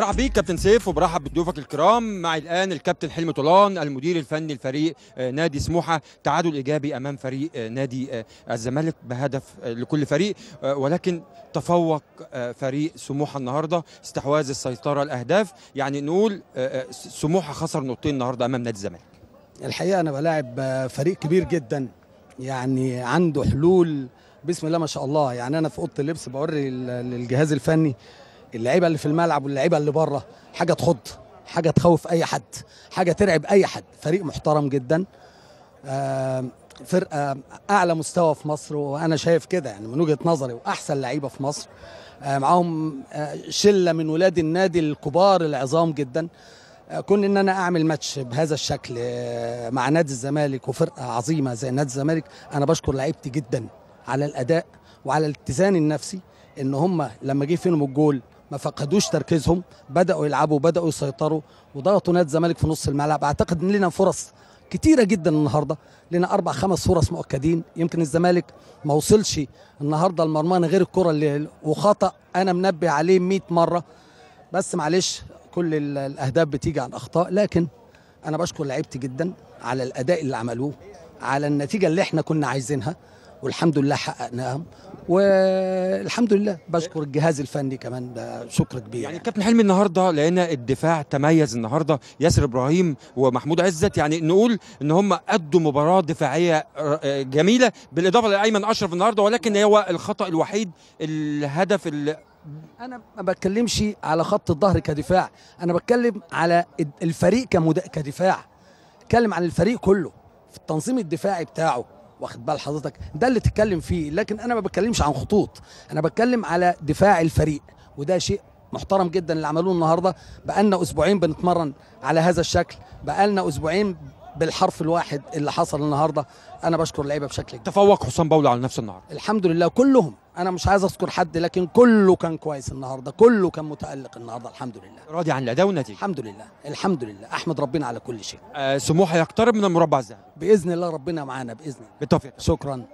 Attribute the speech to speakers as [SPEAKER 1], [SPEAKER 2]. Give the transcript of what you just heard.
[SPEAKER 1] مرحبا بيك كابتن سيف وبرحب بضيوفك الكرام معي الان الكابتن حلمي طولان المدير الفني لفريق آه، نادي سموحه تعادل ايجابي امام فريق آه، نادي آه، الزمالك بهدف لكل فريق ولكن تفوق فريق سموحه النهارده استحواذ السيطره الاهداف يعني نقول سموحه خسر نقطتين النهارده امام نادي الزمالك
[SPEAKER 2] الحقيقه انا بلاعب فريق كبير جدا يعني عنده حلول بسم الله ما شاء الله يعني انا في اوضه اللبس بوري للجهاز الفني اللعيبه اللي في الملعب واللعيبه اللي بره حاجه تخض حاجه تخوف اي حد حاجه ترعب اي حد فريق محترم جدا فرقه اعلى مستوى في مصر وانا شايف كده يعني من وجهه نظري واحسن لعيبه في مصر آه، معاهم آه، شله من ولاد النادي الكبار العظام جدا آه، كون ان انا اعمل ماتش بهذا الشكل مع نادي الزمالك وفرقه عظيمه زي نادي الزمالك انا بشكر لعيبتي جدا على الاداء وعلى الاتزان النفسي ان هم لما جه فيهم الجول ما فقدوش تركيزهم بداوا يلعبوا بداوا يسيطروا وضغطوا نادي الزمالك في نص الملعب اعتقد ان لنا فرص كتيره جدا النهارده لنا اربع خمس فرص مؤكدين يمكن الزمالك ما وصلش النهارده المرمى غير الكره اللي وخطا انا منبه عليه 100 مره بس معلش كل الاهداف بتيجي عن اخطاء لكن انا بشكر لعيبتي جدا على الاداء اللي عملوه على النتيجه اللي احنا كنا عايزينها والحمد لله حققناهم والحمد لله بشكر الجهاز الفني كمان ده شكر كبير يعني, يعني, كابتن حلمي النهارده
[SPEAKER 1] لقينا الدفاع تميز النهارده ياسر ابراهيم ومحمود عزت يعني نقول ان هم ادوا مباراه دفاعيه آه، جميله بالاضافه لايمن اشرف النهارده ولكن هو الخطا الوحيد الهدف اللي
[SPEAKER 2] انا ما بتكلمش على خط الظهر كدفاع انا بتكلم على الفريق كدفاع بتكلم عن الفريق كله في التنظيم الدفاعي بتاعه واخد بال حضرتك ده اللي تتكلم فيه لكن انا ما بتكلمش عن خطوط انا بتكلم على دفاع الفريق وده شيء محترم جدا اللي عملوه النهارده بقالنا اسبوعين بنتمرن على هذا الشكل بقالنا اسبوعين بالحرف الواحد اللي حصل النهارده انا بشكر اللعيبه بشكل كبير
[SPEAKER 1] تفوق حسام باولو على نفس النهارده
[SPEAKER 2] الحمد لله كلهم انا مش عايز اذكر حد لكن كله كان كويس النهارده كله كان متالق النهارده الحمد لله راضي عن الاداء والنتيجه الحمد لله الحمد لله احمد ربنا على كل شيء آه سموحه يقترب من المربع الذهبي باذن الله ربنا معانا باذن الله بالتوفيق شكرا